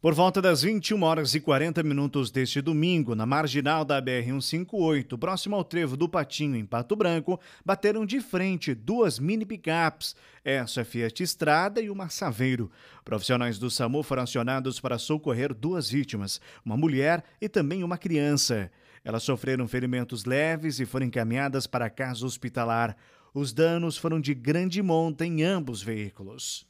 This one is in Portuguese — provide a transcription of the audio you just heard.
Por volta das 21 horas e 40 minutos deste domingo, na marginal da BR-158, próximo ao trevo do Patinho, em Pato Branco, bateram de frente duas mini picapes, essa Fiat Estrada e uma Saveiro. Profissionais do SAMU foram acionados para socorrer duas vítimas, uma mulher e também uma criança. Elas sofreram ferimentos leves e foram encaminhadas para a casa hospitalar. Os danos foram de grande monta em ambos veículos.